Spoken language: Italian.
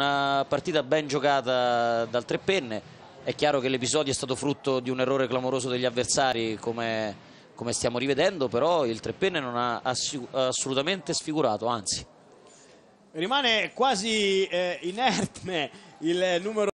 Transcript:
Una partita ben giocata dal tre penne. è chiaro che l'episodio è stato frutto di un errore clamoroso degli avversari come, come stiamo rivedendo, però il tre penne non ha assolutamente sfigurato, anzi. Rimane quasi eh, inertme il numero...